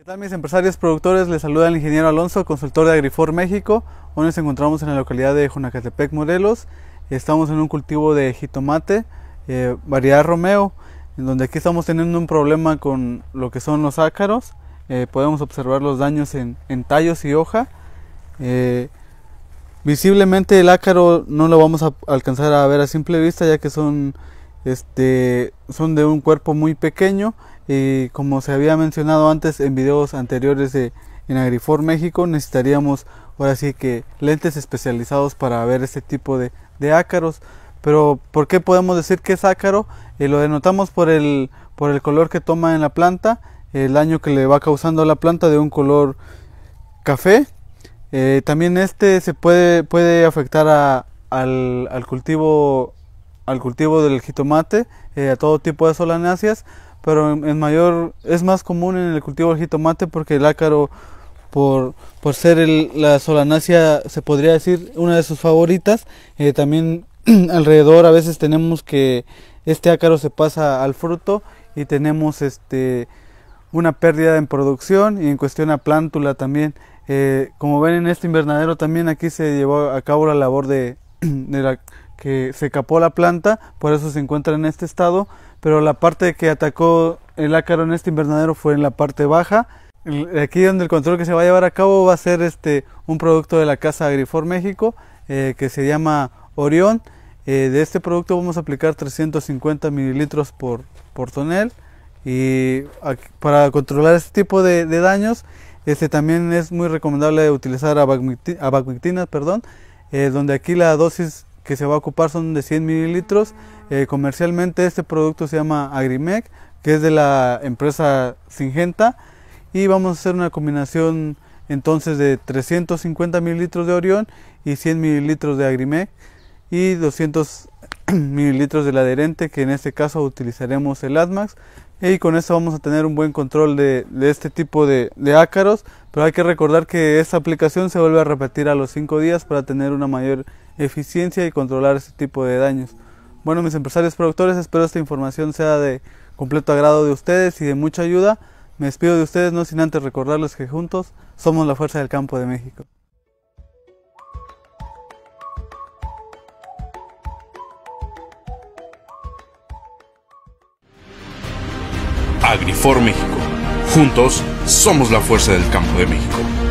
¿Qué tal mis empresarios productores? Les saluda el ingeniero Alonso, consultor de Agrifor México. Hoy nos encontramos en la localidad de Junacatepec, Morelos. Estamos en un cultivo de jitomate, eh, variedad Romeo, en donde aquí estamos teniendo un problema con lo que son los ácaros. Eh, podemos observar los daños en, tallos y hoja. Eh, visiblemente el ácaro no lo vamos a alcanzar a ver a simple vista ya que son, este, son de un cuerpo muy pequeño y eh, como se había mencionado antes en videos anteriores de, en Agrifor México, necesitaríamos ahora sí que lentes especializados para ver este tipo de, ácaros. Pero ¿por qué podemos decir que es ácaro? Eh, lo denotamos por el, por el color que toma en la planta, el daño que le va causando a la planta de un color café. Eh, también este se puede, puede afectar al, cultivo, al cultivo del jitomate, a todo tipo de solanáceas pero en, mayor es más común en el cultivo de jitomate porque el ácaro por, por ser la solanácea se podría decir una de sus favoritas eh, también alrededor a veces tenemos que este ácaro se pasa al fruto y tenemos este una pérdida en producción y en cuestión a plántula también eh, como ven en este invernadero también aquí se llevó a cabo la labor de, de la que se capó la planta, por eso se encuentra en este estado, pero la parte que atacó el ácaro en este invernadero fue en la parte baja. Aquí donde el control que se va a llevar a cabo va a ser este un producto de la casa Agrifor México eh, que se llama Orión. Eh, de este producto vamos a aplicar 350 mililitros por, por tonel y para controlar este tipo de, daños este también es muy recomendable utilizar abacmictina perdón, eh, donde aquí la dosis que se va a ocupar son de 100 mililitros. Eh, comercialmente este producto se llama Agrimec, que es de la empresa Singenta. Y vamos a hacer una combinación entonces de 350 mililitros de Orión y 100 mililitros de Agrimec y 200 mililitros del adherente que en este caso utilizaremos el Atmax y con eso vamos a tener un buen control de, este tipo de, de, ácaros pero hay que recordar que esta aplicación se vuelve a repetir a los 5 días para tener una mayor eficiencia y controlar este tipo de daños. Bueno, mis empresarios productores, espero esta información sea de completo agrado de ustedes y de mucha ayuda. Me despido de ustedes no sin antes recordarles que juntos somos la fuerza del campo de México. Agrifor México. Juntos somos la fuerza del campo de México.